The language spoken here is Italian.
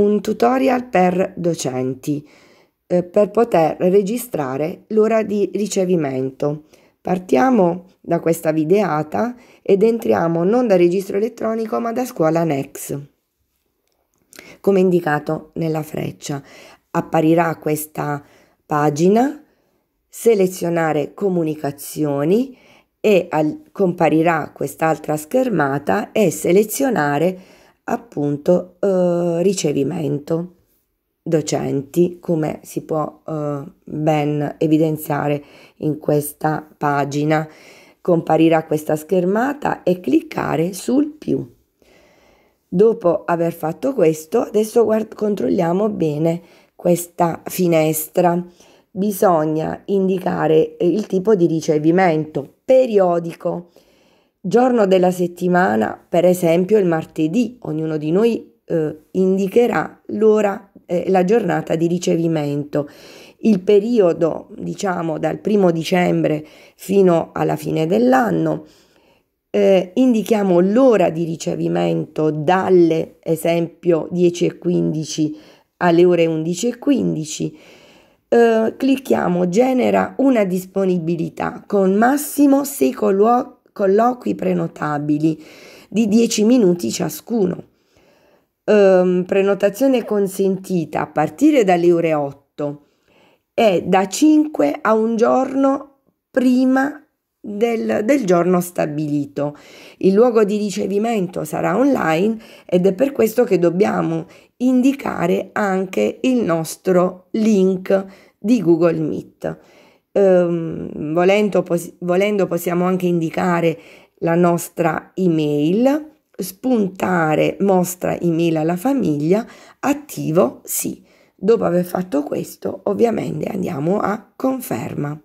un tutorial per docenti eh, per poter registrare l'ora di ricevimento. Partiamo da questa videata ed entriamo non da registro elettronico ma da scuola Nex. Come indicato nella freccia apparirà questa pagina, selezionare comunicazioni e al, comparirà quest'altra schermata e selezionare appunto eh, ricevimento docenti, come si può eh, ben evidenziare in questa pagina. Comparirà questa schermata e cliccare sul più. Dopo aver fatto questo, adesso guard- controlliamo bene questa finestra. Bisogna indicare il tipo di ricevimento periodico Giorno della settimana, per esempio il martedì, ognuno di noi eh, indicherà l'ora, eh, la giornata di ricevimento. Il periodo, diciamo, dal primo dicembre fino alla fine dell'anno, eh, indichiamo l'ora di ricevimento dalle, esempio, 10.15 alle ore 11.15. Eh, clicchiamo genera una disponibilità con massimo 6 colloqui colloqui prenotabili di 10 minuti ciascuno. Um, prenotazione consentita a partire dalle ore 8 e da 5 a un giorno prima del, del, giorno stabilito. Il luogo di ricevimento sarà online ed è per questo che dobbiamo indicare anche il nostro link di Google Meet ehm, volendo, pos- volendo possiamo anche indicare la nostra email, spuntare mostra email alla famiglia, attivo sì. Dopo aver fatto questo ovviamente andiamo a conferma.